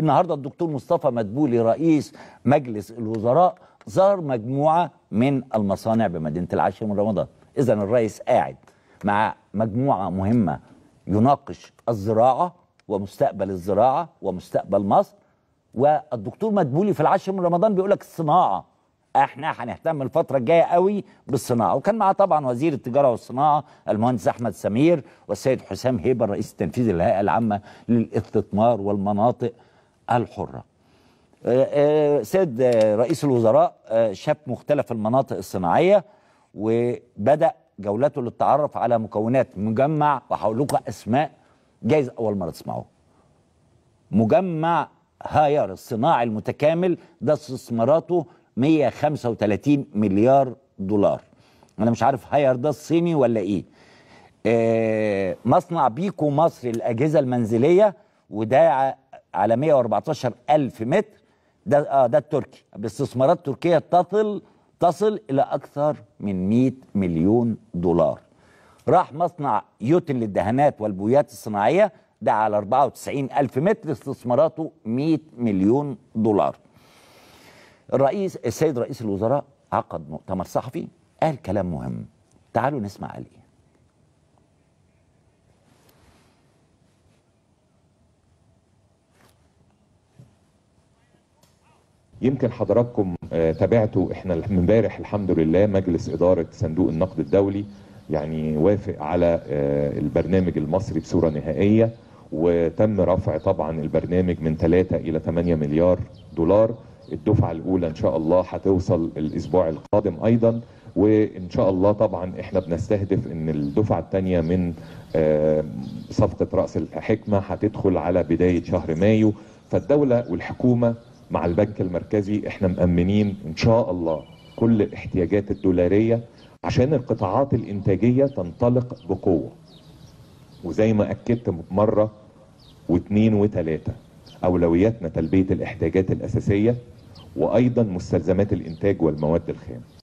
النهارده الدكتور مصطفى مدبولي رئيس مجلس الوزراء زار مجموعه من المصانع بمدينه العاشر من رمضان اذا الرئيس قاعد مع مجموعه مهمه يناقش الزراعه ومستقبل الزراعه ومستقبل مصر والدكتور مدبولي في العاشر من رمضان بيقول لك الصناعه احنا هنهتم الفتره الجايه قوي بالصناعه وكان معاه طبعا وزير التجاره والصناعه المهندس احمد سمير والسيد حسام هيبه الرئيس التنفيذي للهيئه العامه للاستثمار والمناطق الحرة آه، آه، سيد آه، رئيس الوزراء شاف مختلف المناطق الصناعية وبدأ جولته للتعرف على مكونات مجمع وهقول لكم أسماء جايز أول مرة تسمعوه. مجمع هاير الصناعي المتكامل ده استثماراته 135 مليار دولار انا مش عارف هاير ده الصيني ولا ايه مصنع بيكو مصر الاجهزه المنزليه وده على 114 ألف متر ده آه ده التركي باستثمارات تركية تصل تصل إلى أكثر من 100 مليون دولار راح مصنع يوتن للدهانات والبويات الصناعية ده على 94 ألف متر استثماراته 100 مليون دولار الرئيس السيد رئيس الوزراء عقد مؤتمر صحفي قال كلام مهم تعالوا نسمع عليه يمكن حضراتكم آه، تابعتوا احنا امبارح الحمد لله مجلس اداره صندوق النقد الدولي يعني وافق على آه، البرنامج المصري بصوره نهائيه وتم رفع طبعا البرنامج من 3 الى 8 مليار دولار الدفعه الاولى ان شاء الله هتوصل الاسبوع القادم ايضا وان شاء الله طبعا احنا بنستهدف ان الدفعه الثانيه من آه، صفقه راس الحكمه هتدخل على بدايه شهر مايو فالدوله والحكومه مع البنك المركزي احنا مأمنين ان شاء الله كل الاحتياجات الدولارية عشان القطاعات الانتاجية تنطلق بقوة وزي ما أكدت مرة واثنين وثلاثة أولوياتنا تلبية الاحتياجات الأساسية وأيضا مستلزمات الإنتاج والمواد الخام